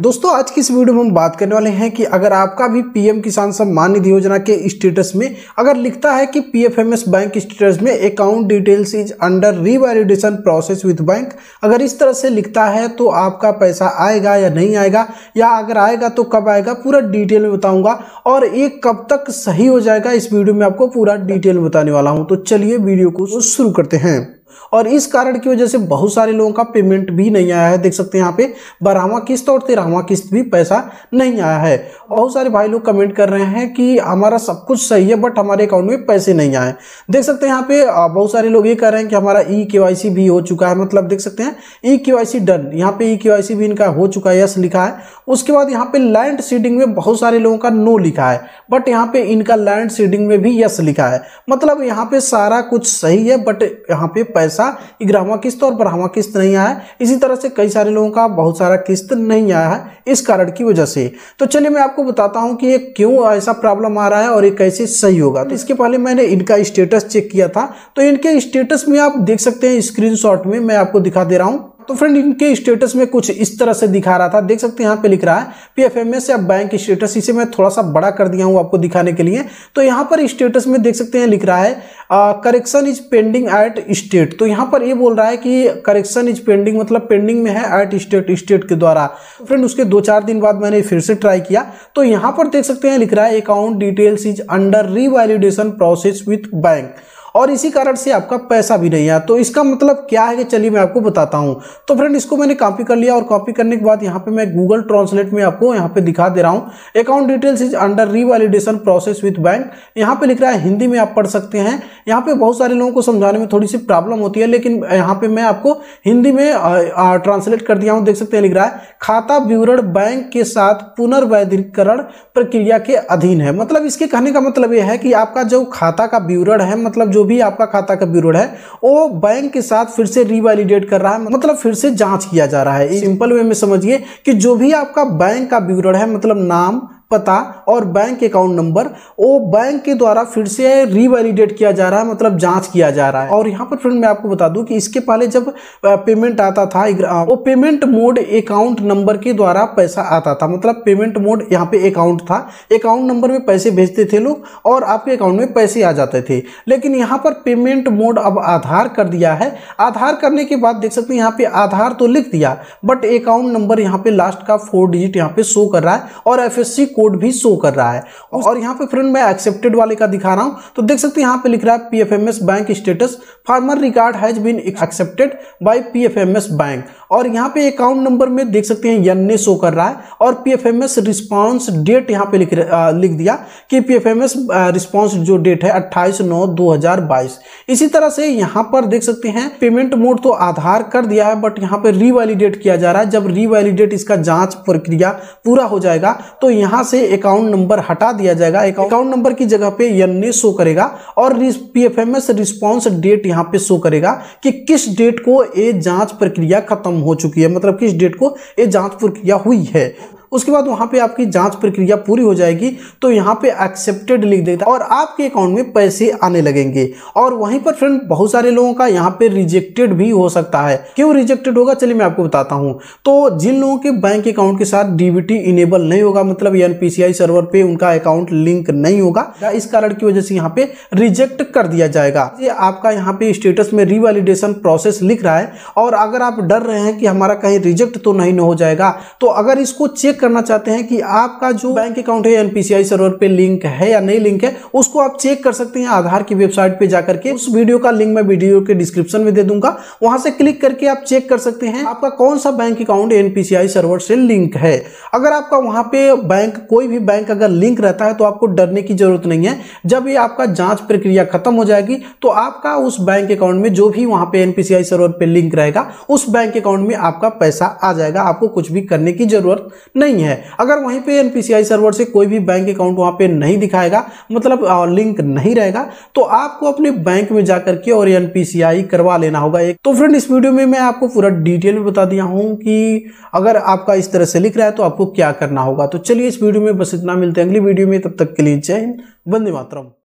दोस्तों आज की इस वीडियो में हम बात करने वाले हैं कि अगर आपका भी पीएम किसान सम्मान निधि योजना के स्टेटस में अगर लिखता है कि पीएफएमएस बैंक स्टेटस में account details is under revalidation process with bank अगर इस तरह से लिखता है तो आपका पैसा आएगा या नहीं आएगा या अगर आएगा तो कब आएगा पूरा डिटेल में बताऊंगा और ये कब तक सही हो जाएगा इस वीडियो में आपको पूरा डिटेल बताने वाला हूँ तो चलिए वीडियो को शुरू करते हैं और इस कारण की वजह से बहुत सारे लोगों का पेमेंट भी नहीं आया है देख सकते हैं यहाँ पे बारहवा किस्त और तेरहवा किस्त भी पैसा नहीं आया है बहुत सारे भाई लोग कमेंट कर रहे हैं कि हमारा सब कुछ सही है बट हमारे अकाउंट में पैसे नहीं आए देख सकते हैं यहाँ पे बहुत सारे लोग ये कह रहे हैं कि हमारा ई के भी हो चुका है मतलब देख सकते हैं ई के डन यहाँ पे ई के भी इनका हो चुका है यस लिखा है उसके बाद यहाँ पे लैंड सीडिंग में बहुत सारे लोगों का नो लिखा है बट यहाँ पे इनका लैंड सीडिंग में भी यस लिखा है मतलब यहाँ पे सारा कुछ सही है बट यहाँ पे पैसा इग्रामा किस्त और बढ़ावा किस्त नहीं आया इसी तरह से कई सारे लोगों का बहुत सारा किस्त नहीं आया है इस कारण की वजह से तो चलिए मैं आपको बताता हूँ कि ये क्यों ऐसा प्रॉब्लम आ रहा है और ये कैसे सही होगा तो इसके पहले मैंने इनका स्टेटस चेक किया था तो इनके स्टेटस में आप देख सकते हैं स्क्रीन में मैं आपको दिखा दे रहा हूँ तो फ्रेंड इनके स्टेटस में कुछ इस तरह से दिखा रहा था देख सकते हैं यहाँ पे लिख रहा है पीएफएमएस या बैंक स्टेटस इसे मैं थोड़ा सा बड़ा कर दिया हूँ आपको दिखाने के लिए तो यहाँ पर स्टेटस में देख सकते हैं लिख रहा है correction is pending at state तो यहाँ पर ये बोल रहा है कि करेक्शन इज पेंडिंग मतलब पेंडिंग में है एट स्टेट स्टेट के द्वारा फ्रेंड उसके दो चार दिन बाद मैंने फिर से ट्राई किया तो यहाँ पर देख सकते हैं लिख रहा है account details is under revalidation process with bank और इसी कारण से आपका पैसा भी नहीं आया तो इसका मतलब क्या है कि चलिए मैं आपको बताता हूँ तो फ्रेंड इसको मैंने कॉपी कर लिया और कॉपी करने के बाद यहाँ पे मैं गूगल ट्रांसलेट में आपको यहाँ पे दिखा दे रहा हूँ account details is under revalidation process with bank यहाँ पे लिख रहा है हिंदी में आप पढ़ सकते हैं यहाँ पे बहुत सारे लोगों को समझाने में थोड़ी सी प्रॉब्लम होती है लेकिन यहाँ पे मैं आपको हिंदी में ट्रांसलेट कर दिया हूँ देख सकते हैं लिख रहा है खाता विवरण बैंक के साथ पुनर्वैधिकरण प्रक्रिया के अधीन है मतलब इसके कहने का मतलब यह है कि आपका जो खाता का विवरण है मतलब जो भी आपका खाता का ब्यूरो है वो बैंक के साथ फिर से रिवैलिडेट कर रहा है मतलब फिर से जांच किया जा रहा है सिंपल वे में समझिए कि जो भी आपका बैंक का ब्यूरो है मतलब नाम पता और बैंक अकाउंट नंबर वो बैंक के द्वारा फिर से रीवैलिडेट किया जा रहा है मतलब जांच किया जा रहा है और यहाँ पर फ्रेंड मैं आपको बता दूं कि इसके पहले जब पेमेंट आता था वो पेमेंट मोड अकाउंट नंबर के द्वारा पैसा आता था मतलब पेमेंट मोड यहाँ पे अकाउंट था अकाउंट नंबर में पैसे भेजते थे लोग और आपके अकाउंट में पैसे आ जाते थे लेकिन यहाँ पर पेमेंट मोड अब आधार कर दिया है आधार करने के बाद देख सकते हैं यहाँ पे आधार तो लिख दिया बट अकाउंट नंबर यहाँ पे लास्ट का फोर डिजिट यहाँ पे शो कर रहा है और एफ कोड भी शो कर रहा है और यहाँ पे फ्रेंड मैं एक्सेप्टेड वाले का दिखा रहा हूँ तो देख सकते हैं यहाँ पे लिख रहा है PFMS bank status farmer record has been accepted by PFMS bank और यहाँ पे अकाउंट नंबर में देख सकते हैं यन्ने शो कर रहा है और पीएफएमएस रिस्पांस डेट यहाँ पे लिख लिख दिया कि पीएफएमएस रिस्पांस जो डेट है अट्ठाईस नौ 2022 इसी तरह से यहाँ पर देख सकते हैं पेमेंट मोड तो आधार कर दिया है बट यहाँ पे रीवैलिडेट किया जा रहा है जब रीवैलिडेट इसका जांच प्रक्रिया पूरा हो जाएगा तो यहाँ से अकाउंट अकाउंट नंबर हटा दिया जाएगा अकाउंट नंबर की जगह पे एन शो करेगा और पीएफएमएस रिस्पांस डेट यहाँ पे शो करेगा कि किस डेट को ये जांच प्रक्रिया खत्म हो चुकी है मतलब किस डेट को ये जांच प्रक्रिया हुई है उसके बाद वहाँ पे आपकी जांच प्रक्रिया पूरी हो जाएगी तो यहाँ पे एक्सेप्टेड लिख देता और आपके अकाउंट में पैसे आने लगेंगे और वहीं पर फ्रेंड बहुत सारे लोगों का यहाँ पे रिजेक्टेड भी हो सकता है क्यों रिजेक्टेड होगा चलिए मैं आपको बताता हूँ तो जिन लोगों के बैंक अकाउंट के साथ डीबीटी इनेबल नहीं होगा मतलब एनपीसीआई सर्वर पे उनका अकाउंट लिंक नहीं होगा इस कारण की वजह से यहाँ पे रिजेक्ट कर दिया जाएगा ये आपका यहाँ पे स्टेटस में रिवेलिडेशन प्रोसेस लिख रहा है और अगर आप डर रहे हैं कि हमारा कहीं रिजेक्ट तो नहीं हो जाएगा तो अगर इसको चेक चेक करना चाहते हैं कि आपका जो बैंक अकाउंट है एनपीसीआई सर्वर पे लिंक है या नहीं लिंक है उसको आप चेक कर सकते हैं आधार की वेबसाइट पे जाकर के उस वीडियो का लिंक मैं वीडियो के डिस्क्रिप्शन में दे दूंगा वहां से क्लिक करके आप चेक कर सकते हैं आपका कौन सा बैंक अकाउंट एनपीसीआई सर्वर से लिंक है अगर आपका वहां पे बैंक कोई भी बैंक अगर लिंक रहता है तो आपको डरने की जरूरत नहीं है जब ये आपका जांच प्रक्रिया खत्म हो जाएगी तो आपका उस बैंक अकाउंट में जो भी वहां पे एनपीसीआई सर्वर पे लिंक रहेगा उस बैंक अकाउंट में आपका पैसा आ जाएगा आपको कुछ भी करने की जरूरत नहीं नहीं है अगर वहीं पे एनपीसीआई सर्वर से कोई भी बैंक अकाउंट वहाँ पे नहीं दिखाएगा मतलब लिंक नहीं रहेगा तो आपको अपने बैंक में जाकर के और एनपीसीआई करवा लेना होगा एक तो फ्रेंड इस वीडियो में मैं आपको पूरा डिटेल में बता दिया हूँ कि अगर आपका इस तरह से लिख रहा है तो आपको क्या करना होगा तो चलिए इस वीडियो में बस इतना मिलते हैं अगली वीडियो में तब तक के लिए जय हिंद वंदे मातरम